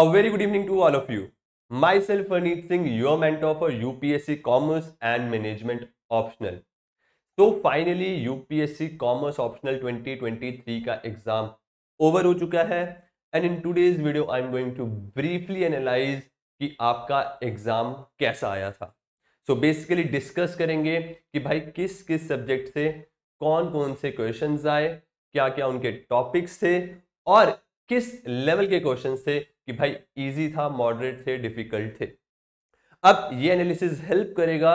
A very good evening to all of you. Myself Farneet Singh, your mentor for UPSC Commerce and Management Optional. तो finally UPSC commerce optional 2023 का exam over हो चुका है and in today's video I am going to briefly analyse कि आपका exam कैसा आया था सो बेसिकली डिस्कस करेंगे कि भाई किस किस सब्जेक्ट से कौन कौन से क्वेश्चन आए क्या क्या उनके टॉपिक्स थे और किस लेवल के क्वेश्चन थे कि भाई इजी था मॉडरेट थे डिफिकल्ट थे अब ये एनालिसिस हेल्प करेगा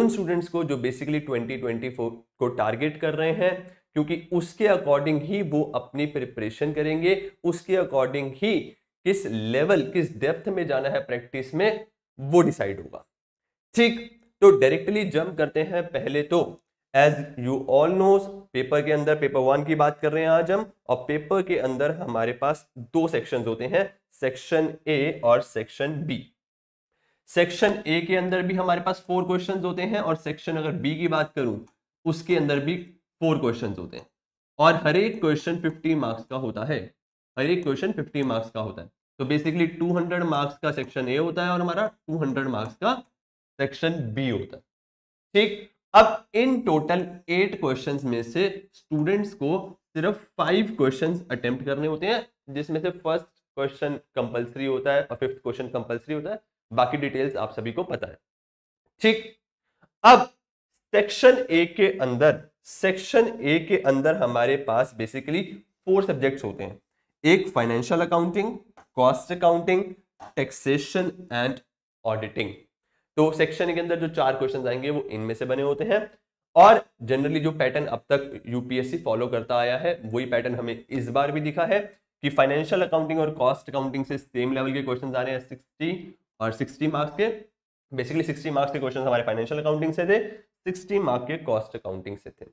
उन स्टूडेंट्स को जो बेसिकली 2024 को टारगेट कर रहे हैं क्योंकि उसके अकॉर्डिंग ही वो अपनी प्रिपरेशन करेंगे उसके अकॉर्डिंग ही किस लेवल किस डेप्थ में जाना है प्रैक्टिस में वो डिसाइड होगा ठीक तो डायरेक्टली जंप करते हैं पहले तो as you all know paper के अंदर पेपर वन की बात कर रहे हैं आज हम और पेपर के अंदर हमारे पास दो सेक्शंस होते हैं सेक्शन ए और सेक्शन बी सेक्शन ए के अंदर भी हमारे पास फोर क्वेश्चन होते हैं और सेक्शन अगर बी की बात करूं उसके अंदर भी फोर क्वेश्चन होते हैं और हर एक क्वेश्चन फिफ्टी मार्क्स का होता है हर एक क्वेश्चन फिफ्टी मार्क्स का होता है तो बेसिकली टू हंड्रेड मार्क्स का सेक्शन ए होता है और हमारा टू हंड्रेड मार्क्स का सेक्शन बी होता है ठीक अब इन टोटल एट क्वेश्चन में से स्टूडेंट्स को सिर्फ फाइव क्वेश्चन अटेम्प्ट करने होते हैं जिसमें से फर्स्ट क्वेश्चन कंपलसरी होता है और फिफ्थ क्वेश्चन कंपलसरी होता है बाकी डिटेल्स आप सभी को पता है ठीक अब सेक्शन ए के अंदर सेक्शन ए के अंदर हमारे पास बेसिकली फोर सब्जेक्ट्स होते हैं एक financial accounting cost accounting taxation and auditing तो सेक्शन के अंदर जो चार क्वेश्चन आएंगे वो इनमें से बने होते हैं और जनरली जो पैटर्न अब तक यूपीएससी फॉलो करता आया है वही पैटर्न हमें इस बार भी दिखा है कि फाइनेंशियल अकाउंटिंग और कॉस्ट अकाउंटिंग से सेम लेवल के क्वेश्चन आने हैं सिक्सटी और सिक्सटी मार्क्स के बेसिकली सिक्सटी मार्क्स के क्वेश्चन हमारे फाइनेंशियल अकाउंटिंग से थे सिक्सटी मार्क्स के कॉस्ट अकाउंटिंग से थे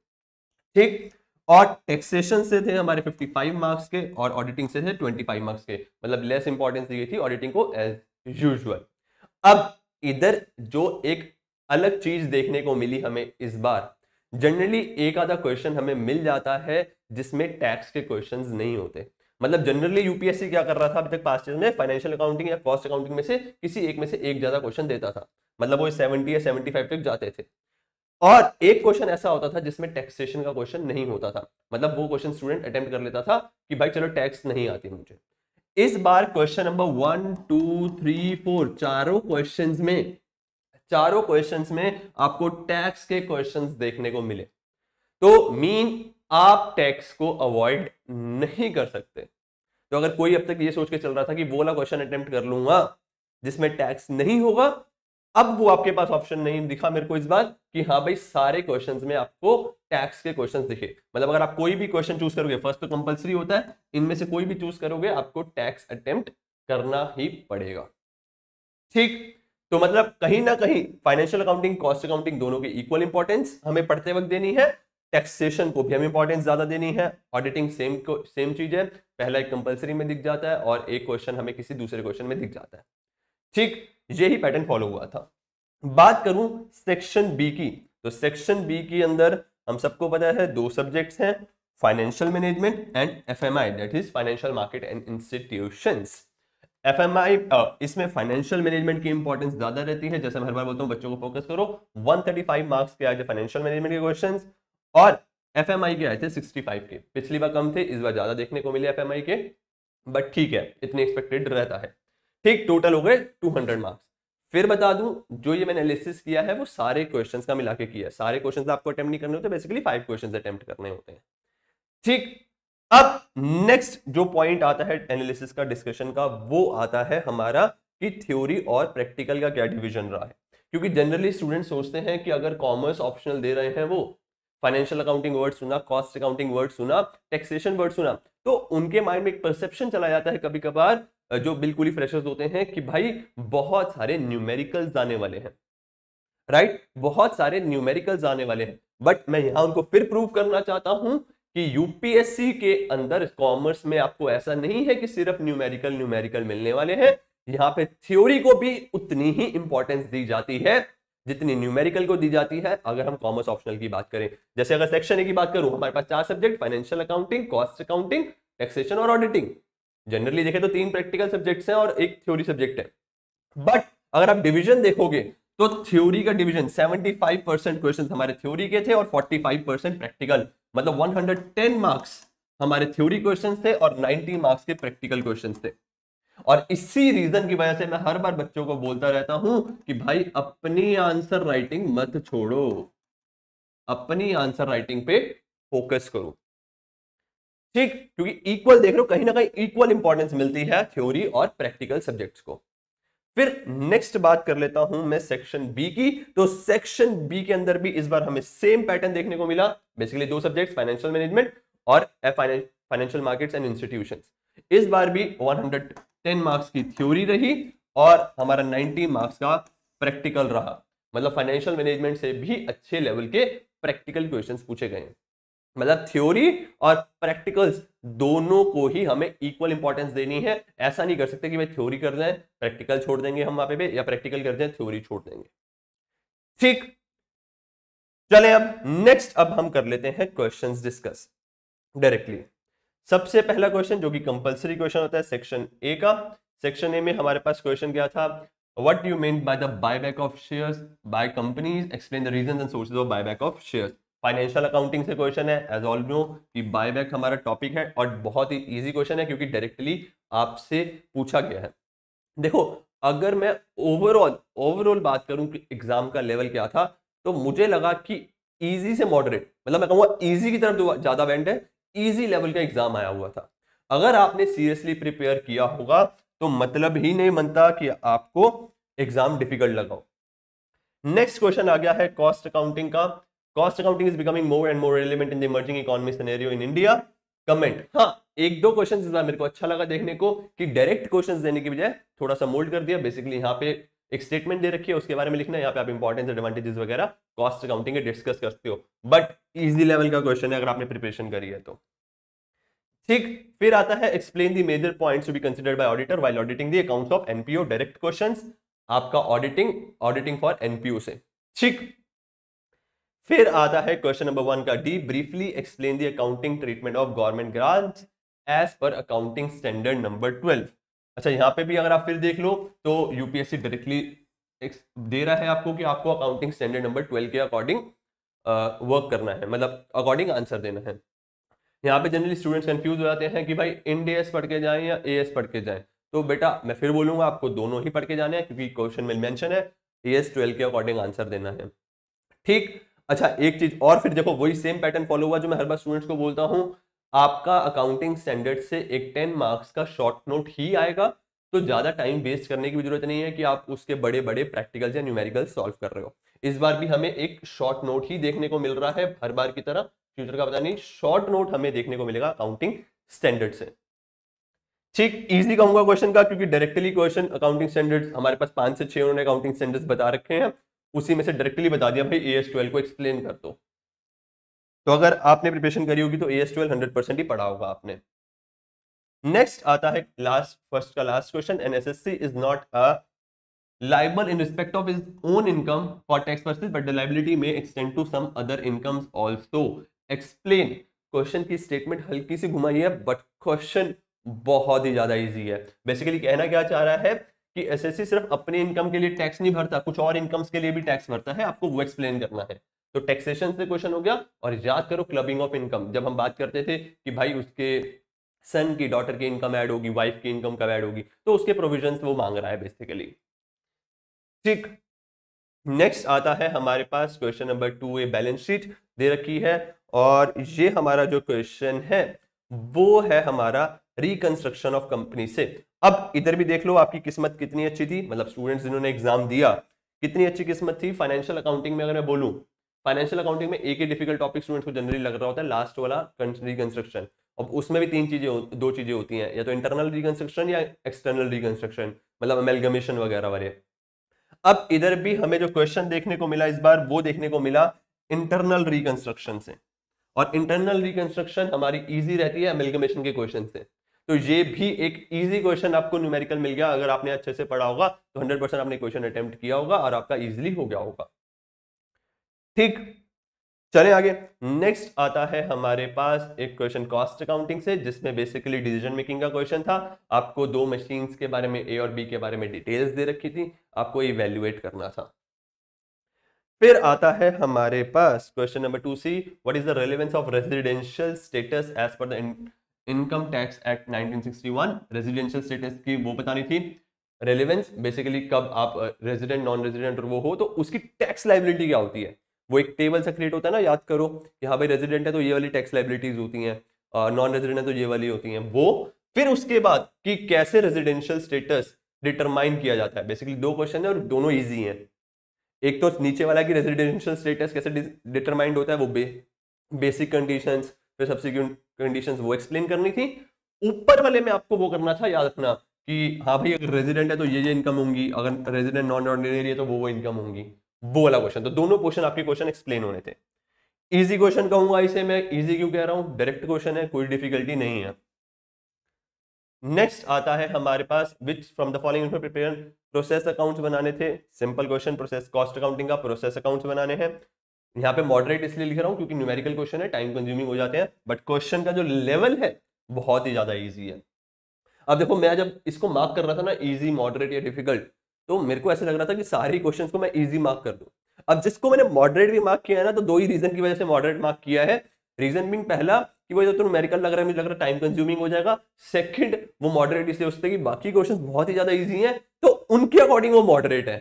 ठीक और टैक्सेशन से थे हमारे 55 मार्क्स के और ऑडिटिंग से थे 25 मार्क्स के मतलब लेस इंपॉर्टेंस दी गई थी ऑडिटिंग को एज यूजुअल अब इधर जो एक अलग चीज देखने को मिली हमें इस बार जनरली एक आधा क्वेश्चन हमें मिल जाता है जिसमें टैक्स के क्वेश्चंस नहीं होते मतलब जनरली यूपीएससी क्या कर रहा था अभी तक पास्ट ईयर में फाइनेंशियल अकाउंटिंग या कॉस्ट अकाउंटिंग में से किसी एक में से एक ज्यादा क्वेश्चन देता था मतलब वो सेवेंटी या सेवेंटी फाइव तक जाते थे और एक क्वेश्चन ऐसा होता था जिसमें टैक्सेशन का क्वेश्चन नहीं होता था मतलब वो क्वेश्चन स्टूडेंट अटेम्प्ट कर लेता था कि भाई चलो टैक्स नहीं आती मुझे इस बार question number one two three four चारों क्वेश्चंस में चारों क्वेश्चंस में आपको टैक्स के क्वेश्चंस देखने को मिले तो मीन आप टैक्स को अवॉइड नहीं कर सकते तो अगर कोई अब तक ये सोच के चल रहा था कि वो वाला क्वेश्चन अटेम्प्ट कर लूंगा जिसमें टैक्स नहीं होगा अब वो आपके पास ऑप्शन नहीं दिखा मेरे को इस बार कि हाँ भाई सारे क्वेश्चन में आपको टैक्स के क्वेश्चन दिखे मतलब अगर आप कोई भी क्वेश्चन चूज करोगे फर्स्ट तो कंपलसरी होता है इनमें से कोई भी चूज करोगे आपको टैक्स अटेम्प्ट करना ही पड़ेगा ठीक तो मतलब कहीं ना कहीं फाइनेंशियल अकाउंटिंग कॉस्ट अकाउंटिंग दोनों की इक्वल इंपॉर्टेंस हमें पढ़ते वक्त देनी है टैक्सेशन को भी हम इंपॉर्टेंस ज़्यादा देनी है ऑडिटिंग सेम को सेम चीज़ है पहला एक कंपलसरी में दिख जाता है और एक क्वेश्चन हमें किसी दूसरे क्वेश्चन में दिख जाता है ठीक यही पैटर्न फॉलो हुआ था बात करूं सेक्शन बी की तो सेक्शन बी के अंदर हम सबको पता है दो सब्जेक्ट्स हैं financial management and F M I that is financial market and institution F M I इसमें फाइनेंशियल मैनेजमेंट की इंपॉर्टेंस ज्यादा रहती है जैसे मैं हर बार बोलता हूँ बच्चों को फोकस करो 135 मार्क्स के जाए फाइनेंशियल मैनेजमेंट के क्वेश्चंस और एफ एम आई के आए थे फाइव के पिछली बार कम थे इस बार ज़्यादा देखने को मिले एफ के बट ठीक है इतने एक्सपेक्टेड रहता है ठीक टोटल हो गए टू हंड्रेड मार्क्स फिर बता दूं जो ये मैंने एनालिसिस किया है वो सारे क्वेश्चंस का मिला के किया है सारे क्वेश्चंस आपको अटेम्प्ट नहीं करने होते बेसिकली फाइव क्वेश्चंस अटेम्प्ट करने होते हैं ठीक अब नेक्स्ट जो पॉइंट आता है एनालिसिस का डिस्कशन का वो आता है हमारा कि थ्योरी और प्रैक्टिकल का क्या डिविजन रहा है क्योंकि जनरली स्टूडेंट सोचते हैं कि अगर कॉमर्स ऑप्शनल दे रहे हैं वो फाइनेंशियल अकाउंटिंग वर्ड सुना कॉस्ट अकाउंटिंग वर्ड सुना टैक्सेशन वर्ड सुना तो उनके माइंड में एक परसेप्शन चला जाता है कभी कभार जो बिल्कुल ही फ्रेशर्स होते हैं कि भाई बहुत सारे न्यूमेरिकल्स आने वाले हैं राइट right? बहुत सारे न्यूमेरिकल्स आने वाले हैं बट मैं यहां उनको फिर प्रूव करना चाहता हूं कि यूपीएससी के अंदर कॉमर्स में आपको ऐसा नहीं है कि सिर्फ न्यूमेरिकल न्यूमेरिकल मिलने वाले हैं यहां पे थ्योरी को भी उतनी ही इंपॉर्टेंस दी जाती है जितनी न्यूमेरिकल को दी जाती है अगर हम कॉमर्स ऑप्शनल की बात करें जैसे अगर सेक्शन ए की बात करूं हमारे पास चार subject financial accounting cost accounting taxation और ऑडिटिंग जनरली देखें तो तीन प्रैक्टिकल सब्जेक्ट्स हैं और एक थ्योरी सब्जेक्ट है बट अगर आप डिविजन देखोगे तो थ्योरी का डिविजन सेवेंटी परसेंट क्वेश्चन हमारे थ्योरी के थे और फोर्टी परसेंट प्रैक्टिकल मतलब वन मार्क्स हमारे थ्योरी क्वेश्चन थे और नाइनटी मार्क्स के प्रैक्टिकल क्वेश्चन थे और इसी रीजन की वजह से मैं हर बार बच्चों को बोलता रहता हूं कि भाई अपनी आंसर राइटिंग मत छोड़ो अपनी आंसर राइटिंग पे फोकस करो ठीक क्योंकि इक्वल देख लो कहीं ना कहीं इक्वल इंपॉर्टेंस मिलती है थ्योरी और प्रैक्टिकल सब्जेक्ट्स को फिर नेक्स्ट बात कर लेता हूं मैं सेक्शन बी की तो सेक्शन बी के अंदर भी इस बार हमें सेम पैटर्न देखने को मिला बेसिकली दो सब्जेक्ट फाइनेंशियल मैनेजमेंट और फाइनेंशियल मार्केट्स एंड इंस्टीट्यूशंस इस बार भी 100 टेन मार्क्स की थ्योरी रही और हमारा नाइनटी मार्क्स का प्रैक्टिकल रहा मतलब फाइनेंशियल मैनेजमेंट से भी अच्छे लेवल के प्रैक्टिकल क्वेश्चन पूछे गए मतलब थ्योरी और प्रैक्टिकल्स दोनों को ही हमें इक्वल इंपॉर्टेंस देनी है ऐसा नहीं कर सकते कि भाई थ्योरी कर दें प्रैक्टिकल छोड़ देंगे हम वहां पे या प्रैक्टिकल कर दें थ्योरी छोड़ देंगे ठीक चले अब नेक्स्ट अब हम कर लेते हैं क्वेश्चंस डिस्कस डायरेक्टली सबसे पहला क्वेश्चन जो कि कंपलसरी क्वेश्चन होता है सेक्शन ए का सेक्शन ए में हमारे पास क्वेश्चन क्या था what you mean by the buy back of share by companies explain the reason and sources of buy back of share financial accounting से क्वेश्चन है एज ऑल नो कि buy back हमारा topic है और बहुत ही easy question है क्योंकि directly आपसे पूछा गया है देखो अगर मैं ओवरऑल ओवरऑल बात करूं कि एग्जाम का लेवल क्या था तो मुझे लगा कि इजी से मॉडरेट मतलब मैं कहूँगा इजी की तरफ ज़्यादा बैंड है इजी लेवल का एग्जाम आया हुआ था अगर आपने सीरियसली प्रिपेयर किया होगा तो मतलब ही नहीं बनता कि आपको एग्जाम डिफिकल्ट लगाओ नेक्स्ट क्वेश्चन आ गया है कॉस्ट अकाउंटिंग का cost accounting is becoming more and more relevant in the emerging economy scenario in India comment हाँ एक दो क्वेश्चन मेरे को अच्छा लगा देखने को कि डायरेक्ट क्वेश्चन देने की बजाय थोड़ा सा मोल्ड कर दिया बेसिकली यहाँ पे एक स्टेटमेंट दे रखी है उसके बारे में लिखना है यहाँ पे आप इंपॉर्टेंस एडवांटेजेस वगैरह कॉस्ट अकाउंटिंग के डिस्कस करते हो बट इजी लेवल का क्वेश्चन है अगर आपने प्रिपरेशन करी है तो ठीक फिर आता है explain the major points to be considered by auditor while auditing the accounts of NPO direct questions आपका ऑडिटिंग ऑडिटिंग फॉर एनपीओ से ठीक फिर आता है क्वेश्चन नंबर वन का D briefly explain the accounting treatment of government grants as per accounting standard number twelve अच्छा यहाँ पे भी अगर आप फिर देख लो तो यूपीएससी डायरेक्टली दे रहा है आपको कि आपको अकाउंटिंग स्टैंडर्ड नंबर ट्वेल्व के अकॉर्डिंग वर्क करना है मतलब अकॉर्डिंग आंसर देना है यहाँ पे जनरली स्टूडेंट्स कंफ्यूज हो जाते हैं कि भाई एन डी एस पढ़ के जाएं या ए एस पढ़ के जाएं तो बेटा मैं फिर बोलूँगा आपको दोनों ही पढ़ के जाने हैं क्योंकि क्वेश्चन में मेंशन है ए एस ट्वेल्व के अकॉर्डिंग आंसर देना है ठीक अच्छा एक चीज़ और फिर देखो वही सेम पैटर्न फॉलो हुआ जो मैं हर बार स्टूडेंट्स को बोलता हूँ आपका अकाउंटिंग स्टैंडर्ड से एक टेन मार्क्स का शॉर्ट नोट ही आएगा तो ज़्यादा टाइम वेस्ट करने की जरूरत नहीं है कि आप उसके बड़े बड़े प्रैक्टिकल या न्यूमेरिकल सॉल्व कर रहे हो इस बार भी हमें एक शॉर्ट नोट ही देखने को मिल रहा है हर बार की तरह फ्यूचर का पता नहीं शॉर्ट नोट हमें देखने को मिलेगा अकाउंटिंग स्टैंडर्ड से ठीक इजी कहूंगा क्वेश्चन का क्योंकि डायरेक्टली क्वेश्चन अकाउंटिंग स्टैंडर्ड हमारे पास पांच से छह उन्होंने अकाउंटिंग स्टैंडर्ड्स बता रखे हैं उसी में से डायरेक्टली बता दिया भाई ए एस ट्वेल्व को एक्सप्लेन कर दो तो अगर आपने प्रिपरेशन करी होगी तो A S twelve hundred percent ही पढ़ा होगा आपने नेक्स्ट आता है लास्ट फर्स्ट का last question N S S C is not a liable in respect of is own income for tax purposes but the liability may extend to some other income also explain question की statement हल्की सी घुमाई है but question बहुत ही ज्यादा easy है basically कहना क्या चाह रहा है कि एसएससी सिर्फ अपने इनकम के लिए टैक्स नहीं भरता कुछ और इनकम्स के लिए भी टैक्स भरता है आपको वो एक्सप्लेन करना है तो टैक्सेशन से क्वेश्चन हो गया और याद करो क्लबिंग ऑफ इनकम जब हम बात करते थे कि भाई उसके सन की डॉटर की इनकम ऐड होगी वाइफ की इनकम कब ऐड होगी तो उसके प्रोविजन वो मांग रहा है बेसिकली ठीक नेक्स्ट आता है हमारे पास question number two A balance sheet दे रखी है और ये हमारा जो क्वेश्चन है वो है हमारा रिकंस्ट्रक्शन ऑफ कंपनी से अब इधर भी देख लो आपकी किस्मत कितनी अच्छी थी मतलब स्टूडेंट्स जिन्होंने एग्जाम दिया कितनी अच्छी किस्मत थी फाइनेंशियल अकाउंटिंग में अगर मैं बोलूं फाइनेंशियल अकाउंटिंग में एक ही डिफिकल्ट टॉपिक स्टूडेंट्स को जनरली लग रहा होता है लास्ट वाला रिकंस्ट्रक्शन अब उसमें भी तीन चीज़ें दो चीज़ें होती हैं या तो इंटरनल रिकंस्ट्रक्शन या एक्सटर्नल रिकंस्ट्रक्शन मतलब अमेलगमेशन वगैरह वाले अब इधर भी हमें जो क्वेश्चन देखने को मिला इस बार वो देखने को मिला इंटरनल रिकंस्ट्रक्शन से और इंटरनल रिकंस्ट्रक्शन हमारी ईजी रहती है अमेलगमेशन के क्वेश्चन से तो ये भी एक इजी क्वेश्चन आपको न्यूमेरिकल मिल गया अगर आपने अच्छे से पढ़ा होगा तो 100 परसेंट आपने क्वेश्चन अटेम्प्ट किया होगा और आपका इजीली हो गया होगा ठीक चले आगे नेक्स्ट आता है हमारे पास एक क्वेश्चन कॉस्ट अकाउंटिंग से जिसमें बेसिकली डिसीजन मेकिंग का क्वेश्चन था आपको दो मशीन्स के बारे में ए और बी के बारे में डिटेल्स दे रखी थी आपको इवेल्युएट करना था फिर आता है हमारे पास question number two C what is the relevance of residential status as per the income tax act nineteen residential status की वो बतानी थी रेलिवेंस बेसिकली कब आप रेजिडेंट नॉन रेजिडेंट और वो हो तो उसकी टैक्स लाइबिलिटी क्या होती है वो एक टेबल सा क्रिएट होता है ना याद करो कि हाँ भाई रेजिडेंट है तो ये वाली टैक्स लाइबिलिटीज होती हैं नॉन रेजिडेंट है तो ये वाली होती हैं वो फिर उसके बाद कि कैसे रेजिडेंशियल स्टेटस डिटरमाइन किया जाता है बेसिकली दो क्वेश्चन है और दोनों ईजी हैं एक तो नीचे वाला कि रेजिडेंशियल स्टेटस कैसे डिटरमाइंड होता है वो बे, बेसिक कंडीशन फिर सबसे कंडीशन वो एक्सप्लेन करनी थी ऊपर वाले में आपको वो करना था याद रखना कि हाँ भाई अगर रेजिडेंट है तो ये ये इनकम होंगी अगर रेजिडेंट नॉन ऑर्डिनरी है तो वो वो इनकम होंगी वो वाला क्वेश्चन तो दोनों क्वेश्चन आपके क्वेश्चन एक्सप्लेन होने थे इजी क्वेश्चन कहूंगा इसे मैं इजी क्यों कह रहा हूं डायरेक्ट क्वेश्चन है कोई डिफिकल्टी नहीं है नेक्स्ट आता है हमारे पास which from the following prepare process accounts बनाने थे simple question process cost accounting का प्रोसेस अकाउंट्स बनाने हैं यहाँ पे मॉडरेट इसलिए लिख रहा हूँ क्योंकि न्यूमेरिकल क्वेश्चन है टाइम कंज्यूमिंग हो जाते हैं बट क्वेश्चन का जो लेवल है बहुत ही ज्यादा ईजी है अब देखो मैं जब इसको मार्क कर रहा था ना ईजी मॉडरेट या डिफिकल्ट तो मेरे को ऐसा लग रहा था कि सारे क्वेश्चन को मैं ईजी मार्क कर दूँ अब जिसको मैंने मॉडरेट भी मार्क किया है ना तो दो ही रीजन की वजह से मॉडरेट मार्क किया है रीजन बिंग पहला कि वो जो तुम तो मेरिकल लग रहा है मुझे लग रहा है टाइम कंज्यूमिंग हो जाएगा सेकंड वो मॉडरेट इसलिए उससे कि बाकी क्वेश्चंस बहुत ही ज्यादा इजी हैं तो उनके अकॉर्डिंग वो मॉडरेट है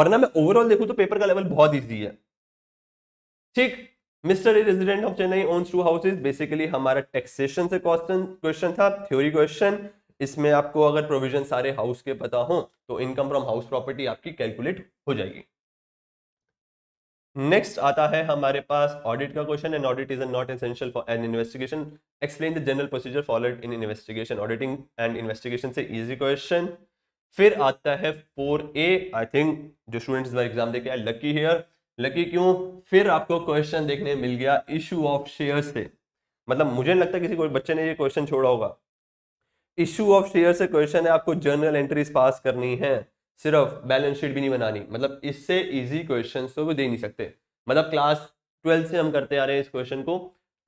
वरना मैं ओवरऑल देखूं तो पेपर का लेवल बहुत ईजी है ठीक mister resident of Chennai owns two houses basically हमारा टैक्सेशन से क्वेश्चन था थ्योरी क्वेश्चन इसमें आपको अगर प्रोविजन सारे हाउस के पता हो तो इनकम फ्रॉम हाउस प्रॉपर्टी आपकी कैलकुलेट हो जाएगी नेक्स्ट आता है हमारे पास ऑडिट का question and audit is not essential for an investigation explain the general procedure followed in investigation auditing and investigation से इजी क्वेश्चन फिर आता है फोर ए आई थिंक जो स्टूडेंट्स बार एग्जाम देखे आए लकी हेयर लकी क्यों फिर आपको क्वेश्चन देखने मिल गया इशू ऑफ शेयर से मतलब मुझे नहीं लगता किसी कोई बच्चे ने ये क्वेश्चन छोड़ा होगा इशू ऑफ शेयर से क्वेश्चन है आपको जर्नल एंट्रीज पास करनी है सिर्फ बैलेंस शीट भी नहीं बनानी मतलब इससे इजी क्वेश्चन तो वो दे नहीं सकते मतलब क्लास ट्वेल्थ से हम करते आ रहे हैं इस क्वेश्चन को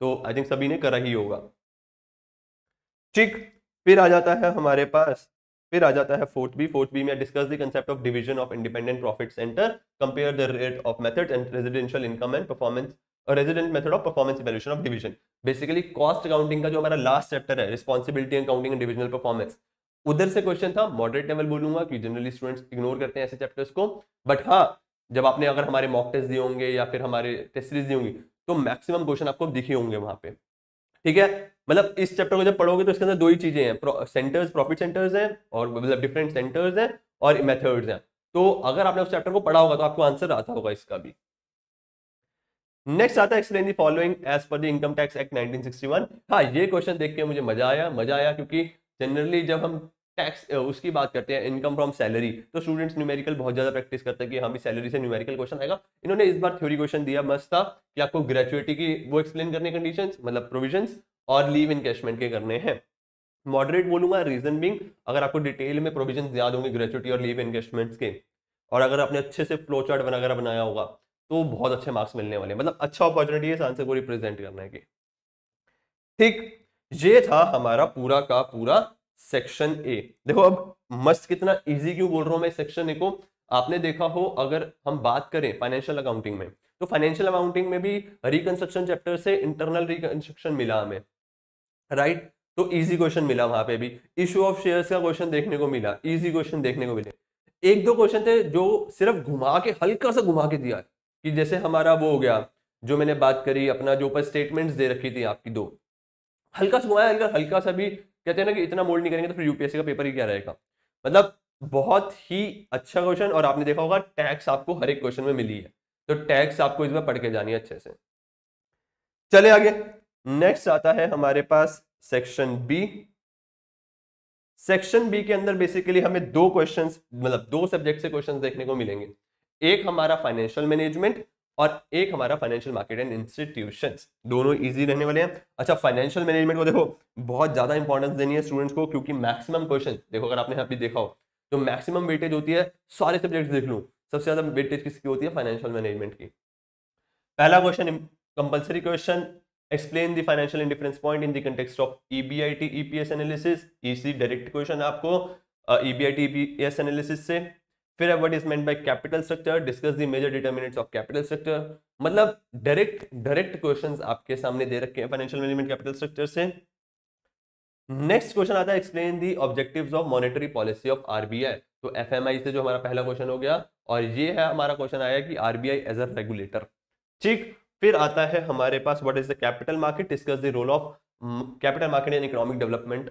तो आई थिंक सभी ने करा ही होगा ठीक फिर आ जाता है हमारे पास फिर आ जाता है फोर्थ बी फोर्थ बी में discuss the concept of division of independent profit centre compare the rate of method and residential income and performance resident method of performance evaluation of division basically cost accounting का जो हमारा last chapter है responsibility accounting and divisional performance उधर से question था moderate level बोलूंगा कि generally students ignore करते हैं ऐसे चैप्टर्स को बट हाँ जब आपने अगर हमारे मॉक टेस्ट दिए होंगे या फिर हमारे टेस्ट सीरीज दी होंगी तो मैक्सिमम क्वेश्चन आपको दिखे होंगे वहां पे ठीक है मतलब इस चैप्टर को जब पढ़ोगे तो इसके अंदर दो ही चीजें हैं सेंटर्स प्रॉफिट सेंटर्स हैं और मतलब डिफरेंट सेंटर्स हैं और मेथड्स हैं तो अगर आपने उस चैप्टर को पढ़ा होगा तो आपको आंसर आता होगा इसका भी नेक्स्ट आता है explain the following as per the income tax act 1961 हाँ ये क्वेश्चन देख के मुझे मजा आया मजा आया क्योंकि जनरली जब हम टैक्स उसकी बात करते हैं इनकम फ्रॉम सैलरी तो स्टूडेंट्स न्यूमेरिकल बहुत ज्यादा प्रैक्टिस करते हैं कि हमें हाँ, सैलरी से न्यूमेरिकल क्वेश्चन आएगा इन्होंने इस बार थ्योरी क्वेश्चन दिया मस्त था कि आपको ग्रेचुएटी की वो एक्सप्लेन करने कंडीशन मतलब प्रोविजन और लीव इनकेशमेंट के करने हैं मॉडरेट बोलूंगा रीजन बिंग अगर आपको डिटेल में प्रोविजन याद होंगे ग्रेचुटी और लीव इनकेशमेंट्स के और अगर आपने अच्छे से फ्लो चार्ट बनाकर बनाया होगा तो बहुत अच्छे मार्क्स मिलने वाले मतलब अच्छा अपॉर्चुनिटी है इस आंसर को रिप्रेजेंट करने की ठीक ये था हमारा पूरा का पूरा सेक्शन ए देखो अब मस्त कितना इजी क्यों बोल रहा हूं मैं सेक्शन ए को आपने देखा हो अगर हम बात करें फाइनेंशियल अकाउंटिंग में तो फाइनेंशियल अकाउंटिंग में भी रिकंस्ट्रक्शन चैप्टर से इंटरनल रिकंस्ट्रक्शन मिला हमें राइट तो इजी क्वेश्चन मिला वहां पे भी इशू ऑफ शेयर्स का क्वेश्चन देखने को मिला इजी क्वेश्चन देखने को मिले एक दो क्वेश्चन थे जो सिर्फ घुमा के हल्का सा घुमा के दिया है कि जैसे हमारा वो हो गया जो मैंने बात करी अपना जो ऊपर स्टेटमेंट्स दे रखी थी आपकी दो हल्का सा हुआ है अगर हल्का सा भी कहते हैं ना कि इतना मोल्ड नहीं करेंगे तो फिर यूपीएससी का पेपर ही क्या रहेगा मतलब बहुत ही अच्छा क्वेश्चन और आपने देखा होगा टैक्स आपको हर एक क्वेश्चन में मिली है तो टैक्स आपको इस बार पढ़ के जानी है अच्छे से चले आगे नेक्स्ट आता है हमारे पास सेक्शन बी सेक्शन बी के अंदर बेसिकली हमें दो क्वेश्चंस मतलब दो सब्जेक्ट से क्वेश्चंस देखने को मिलेंगे एक हमारा फाइनेंशियल मैनेजमेंट और एक हमारा फाइनेंशियल मार्केट एंड इंस्टीट्यूशन दोनों इजी रहने वाले हैं अच्छा फाइनेंशियल मैनेजमेंट को देखो बहुत ज़्यादा इंपॉर्टेंस देनी है स्टूडेंट्स को क्योंकि मैक्सिमम क्वेश्चन देखो अगर आपने यहाँ पे देखा हो तो मैक्सिमम वेटेज होती है सारे सब्जेक्ट देख लू सबसे ज़्यादा वेटेज किसकी होती है फाइनेंशियल मैनेजमेंट की पहला question compulsory question explain the financial indifference point in the context of EBIT EPS analysis इसी डायरेक्ट क्वेश्चन आपको ईबीआईटी ईपीएस एनालिसिस से फिर अब what is meant by capital structure discuss the major determinants of capital structure मतलब direct direct question आपके सामने दे रखे हैं फाइनेंशियल मैनेजमेंट कैपिटल स्ट्रक्चर से नेक्स्ट क्वेश्चन आता है explain the objectives of monetary policy of RBI तो एफएमआई से जो हमारा पहला क्वेश्चन हो गया और ये है हमारा क्वेश्चन आया कि आरबीआई एज अ रेगुलेटर ठीक फिर आता है हमारे पास what is the capital market discuss the role of capital market in economic development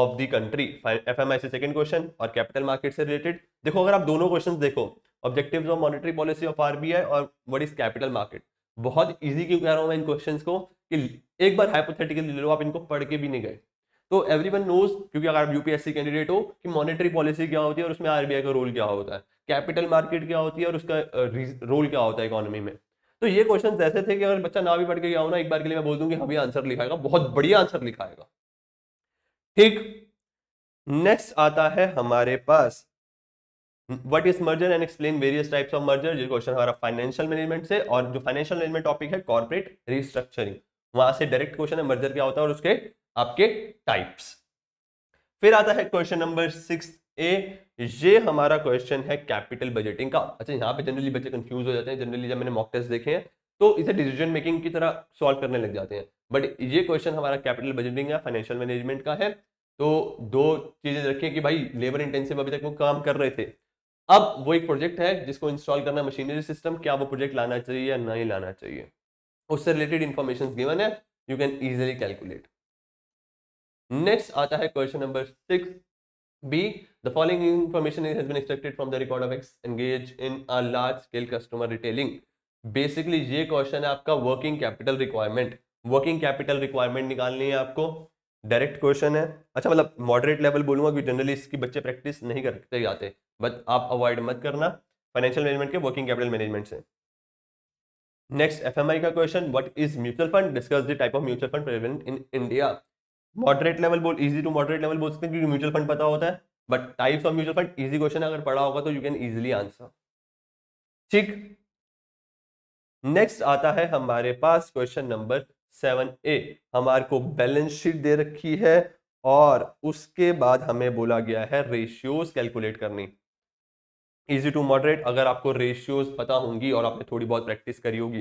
of the country F M I से सेकेंड क्वेश्चन और कैपिटल मार्केट से रिलेटेड देखो अगर आप दोनों क्वेश्चन देखो objective of monetary policy of R B I और what is capital market बहुत ईजी क्यों कह रहा हूँ मैं इन क्वेश्चन को कि एक बार हाइपोथेटिकली ले लो आप इनको पढ़ के भी नहीं गए तो एवरी वन नोज क्योंकि अगर आप यूपीएससी कैंडिडेट हो कि मॉनिटरी पॉलिसी क्या होती है और उसमें आर बी आई का रोल क्या होता है कैपिटल मार्केट क्या होती है और उसका रोल क्या होता है इकोनॉमी में तो ये क्वेश्चन ऐसे थे कि अगर बच्चा ना भी पढ़ के गया हो ना एक बार के लिए मैं बोल दूँगी हमें आंसर लिखाएगा बहुत बढ़िया आंसर लिखाएगा ठीक नेक्स्ट आता है हमारे पास what is merger and explain various types of merger ये क्वेश्चन हमारा फाइनेंशियल मैनेजमेंट से और जो फाइनेंशियल मैनेजमेंट टॉपिक है कॉर्पोरेट रिस्ट्रक्चरिंग वहां से डायरेक्ट क्वेश्चन है मर्जर क्या होता है और उसके आपके टाइप्स फिर आता है क्वेश्चन नंबर सिक्स ए ये हमारा क्वेश्चन है कैपिटल बजटिंग का अच्छा यहाँ पे जनरली बच्चे कंफ्यूज हो जाते हैं जनरली जब मैंने मॉक टेस्ट देखे हैं तो इसे डिसीजन मेकिंग की तरह सॉल्व करने लग जाते हैं बट ये क्वेश्चन हमारा कैपिटल बजटिंग या फाइनेंशियल मैनेजमेंट का है तो दो चीज़ें रखिए कि भाई लेबर इंटेंसिव अभी तक वो काम कर रहे थे अब वो एक प्रोजेक्ट है जिसको इंस्टॉल करना मशीनरी सिस्टम क्या वो प्रोजेक्ट लाना चाहिए या नहीं लाना चाहिए उससे रिलेटेड इंफॉर्मेशन गिवन है you can easily calculate next आता है question number six B the following information has been expected from the record of X engage in a large scale customer retailing basically ये question है आपका working capital requirement working capital requirement निकालनी है आपको direct question है अच्छा मतलब moderate level बोलूंगा क्योंकि जनरली इसकी बच्चे प्रैक्टिस नहीं करते जाते बट आप अवॉइड मत करना फाइनेंशियल मैनेजमेंट के वर्किंग कैपिटल मैनेजमेंट से नेक्स्ट एफ का question what is mutual fund discuss the type of mutual fund present in India moderate level बोल इजी टू मॉडरेट लेवल बोल सकते हैं क्योंकि म्यूचुअल फंड पता होता है but types of mutual fund easy question अगर पढ़ा होगा तो यू कैन इजिली आंसर ठीक नेक्स्ट आता है हमारे पास क्वेश्चन नंबर सेवन ए हमारे को बैलेंस शीट दे रखी है और उसके बाद हमें बोला गया है रेशियोज कैलकुलेट करनी इजी टू मॉडरेट अगर आपको रेशियोज पता होंगी और आपने थोड़ी बहुत प्रैक्टिस करी होगी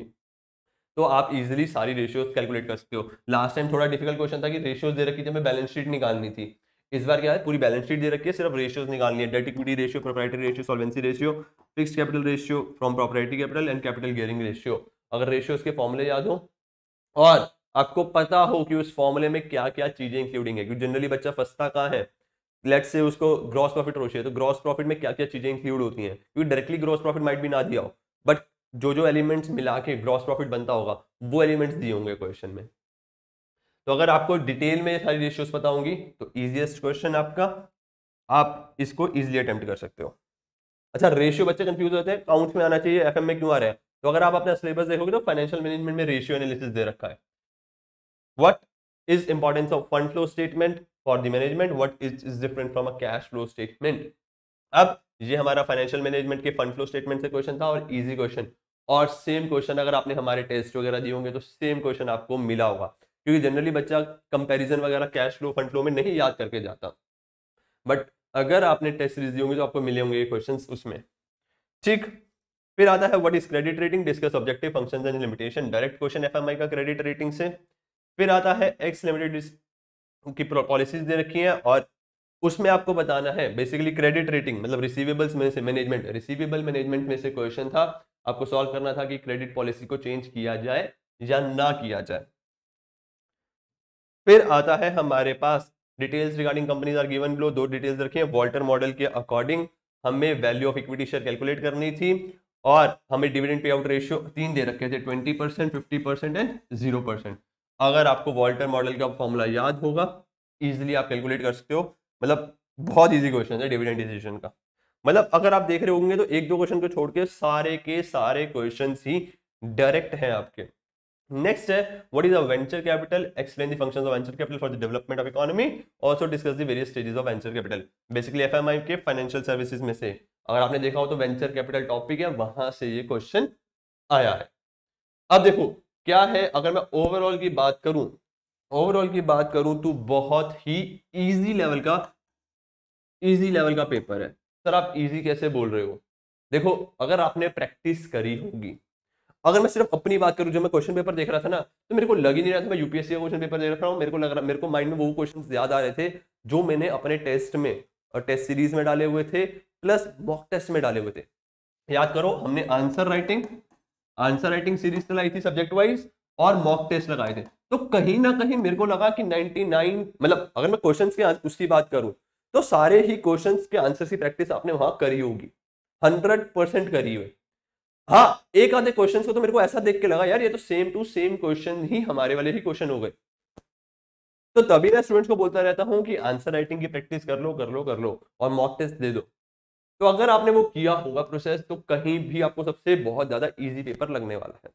तो आप इजिली सारी रेशियोज कैलकुलेट कर सकते हो लास्ट टाइम थोड़ा डिफिकल्ट क्वेश्चन था कि रेशियोज दे रखी थी हमें बैलेंस शीट निकालनी थी इस बार क्या है पूरी बैलेंस शीट दे रखी है सिर्फ रेशियोज निकालनी है debt equity ratio property ratio solvency ratio fix capital ratio from property capital and capital gearing ratio अगर रेशियो के फॉर्मुले याद हो और आपको पता हो कि उस फॉर्मुले में क्या क्या चीजें इंक्लूडिंग है क्योंकि जनरली बच्चा फंसता कहाँ है लेट से उसको ग्रॉस प्रॉफिट है तो ग्रॉस प्रॉफिट में क्या क्या चीजें इंक्लूड होती हैं क्योंकि डायरेक्टली ग्रॉस प्रॉफिट माइट भी ना दिया हो बट जो जो एलिमेंट्स मिला के ग्रॉस प्रॉफिट बनता होगा वो एलिमेंट्स दिए होंगे क्वेश्चन में तो अगर आपको डिटेल में सारी रेशियोज पता होंगी तो ईजिएस्ट क्वेश्चन आपका आप इसको ईजिली अटैम्प्ट कर सकते हो अच्छा रेशियो बच्चे कंफ्यूज होते हैं काउंट में आना चाहिए एफ में क्यों आ रहा है तो अगर आप अपना सिलेबस देखोगे तो फाइनेंशियल मैनेजमेंट में रेशियो एनालिसिस दे रखा है what is importance of fund flow statement for the management what is is different from a cash flow statement अब ये हमारा फाइनेंशियल मैनेजमेंट के फंड फ्लो स्टेटमेंट से क्वेश्चन था और इजी क्वेश्चन और सेम क्वेश्चन अगर आपने हमारे टेस्ट वगैरह दिए होंगे तो सेम क्वेश्चन आपको मिला होगा क्योंकि जनरली बच्चा कंपैरिजन वगैरह कैश फ्लो फंड फ्लो में नहीं याद करके जाता बट अगर आपने टेस्ट सीरीज दी होंगी तो आपको मिले होंगे ये क्वेश्चन उसमें ठीक फिर आता है what is credit rating discuss objective functions and limitation direct question FMI का क्रेडिट रेटिंग से फिर आता है एक्स लिमिटेड की पॉलिसीज दे रखी है और उसमें आपको बताना है बेसिकली क्रेडिट रेटिंग मतलब रिसीवेबल्स में से मैनेजमेंट रिसीवेबल मैनेजमेंट में से क्वेश्चन था आपको सॉल्व करना था कि क्रेडिट पॉलिसी को चेंज किया जाए या ना किया जाए फिर आता है हमारे पास details regarding companies are given below दो डिटेल्स रखिए वॉल्टर मॉडल के अकॉर्डिंग हमें value of equity share calculate करनी थी और हमें डिविडेंड पे आउट रेशियो तीन दे रखे थे twenty percent fifty percent and zero percent अगर आपको वॉल्टर मॉडल का फॉर्मूला याद होगा इजिली आप कैलकुलेट कर सकते हो मतलब बहुत ईजी क्वेश्चन है डिविडेंड डिसीजन का मतलब अगर आप देख रहे होंगे तो एक दो क्वेश्चन को छोड़ के सारे के सारे क्वेश्चन ही डायरेक्ट हैं आपके नेक्स्ट है what is a venture capital explain the functions of venture capital for the development of economy also discuss the various stages of venture capital basically FMI के फाइनेंशियल सर्विसेज में से अगर आपने देखा हो तो वेंचर कैपिटल टॉपिक है वहां से ये क्वेश्चन आया है अब देखो क्या है अगर मैं ओवरऑल की बात करूं ओवरऑल की बात करूं तो बहुत ही इजी लेवल का इजी लेवल का पेपर है सर आप इजी कैसे बोल रहे हो देखो अगर आपने प्रैक्टिस करी होगी अगर मैं सिर्फ अपनी बात करूँ जो मैं क्वेश्चन पेपर देख रहा था ना तो मेरे को लग ही नहीं रहा था मैं यूपीएससी का क्वेश्चन पेपर देख रहा हूँ मेरे को लग रहा मेरे को माइंड में वो क्वेश्चन याद आ रहे थे जो मैंने अपने टेस्ट में और टेस्ट सीरीज में डाले हुए थे प्लस मॉक टेस्ट में डाले हुए थे याद करो हमने answer writing answer writing series चलाई थी सब्जेक्ट वाइज और मॉक टेस्ट लगाए थे तो कहीं ना कहीं मेरे को लगा कि 99 मतलब अगर मैं क्वेश्चंस के उसकी बात करूं तो सारे ही क्वेश्चंस के आंसर की प्रैक्टिस आपने वहां करी होगी 100 परसेंट करी हुई हाँ एक आधे क्वेश्चन को तो मेरे को ऐसा देख के लगा यार ये तो सेम टू सेम क्वेश्चन ही हमारे वाले ही क्वेश्चन हो गए तो तभी मैं स्टूडेंट्स को बोलता रहता हूँ कि आंसर राइटिंग की प्रैक्टिस कर लो कर लो कर लो और मॉक टेस्ट दे दो तो अगर आपने वो किया होगा प्रोसेस तो कहीं भी आपको सबसे बहुत ज्यादा इजी पेपर लगने वाला है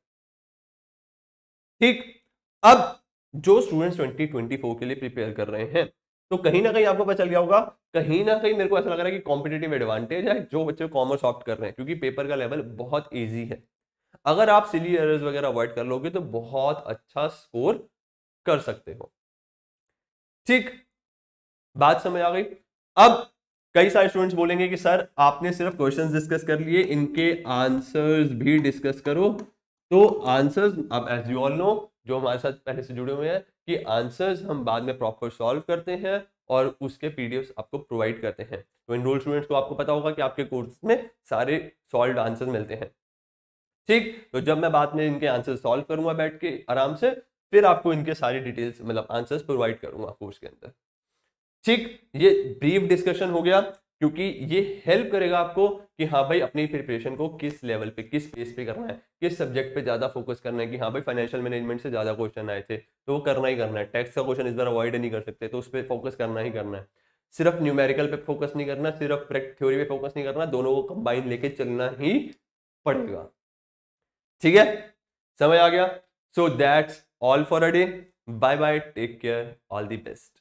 ठीक अब जो स्टूडेंट्स 2024 के लिए प्रिपेयर कर रहे हैं तो कहीं ना कहीं आपको पता चल गया होगा कहीं ना कहीं मेरे को ऐसा लग रहा है कि कॉम्पिटेटिव एडवांटेज है जो बच्चे कॉमर्स ऑप्ट कर रहे हैं क्योंकि पेपर का लेवल बहुत ईजी है अगर आप सिली एरर्स वगैरह अवॉइड कर लोगे तो बहुत अच्छा स्कोर कर सकते हो ठीक बात समझ आ गई अब कई सारे स्टूडेंट्स बोलेंगे कि सर आपने सिर्फ क्वेश्चंस डिस्कस कर लिए इनके आंसर्स भी डिस्कस करो तो आंसर्स अब एज यू ऑल नो जो हमारे साथ पहले से जुड़े हुए हैं कि आंसर्स हम बाद में प्रॉपर सॉल्व करते हैं और उसके पीडीएफ आपको प्रोवाइड करते हैं तो इनरोल स्टूडेंट्स को आपको पता होगा कि आपके कोर्स में सारे सॉल्व आंसर मिलते हैं ठीक तो जब मैं बाद में इनके आंसर सॉल्व करूंगा बैठ के आराम से फिर आपको इनके सारे डिटेल्स मतलब आंसर्स प्रोवाइड करूंगा कोर्स के अंदर ठीक ये ब्रीफ डिस्कशन हो गया क्योंकि ये हेल्प करेगा आपको कि हाँ भाई अपनी प्रिपरेशन को किस लेवल पे किस पेस पे करना है किस सब्जेक्ट पे ज़्यादा फोकस करना है कि हाँ भाई फाइनेंशियल मैनेजमेंट से ज़्यादा क्वेश्चन आए थे तो वो करना ही करना है टैक्स का क्वेश्चन इस बार अवॉइड नहीं कर सकते तो उस पर फोकस करना ही करना है सिर्फ न्यूमेरिकल पे फोकस नहीं करना सिर्फ थ्योरी पे फोकस नहीं करना दोनों को कंबाइन लेके चलना ही पड़ेगा ठीक है समझ आ गया so that's all for a day bye bye take care all the best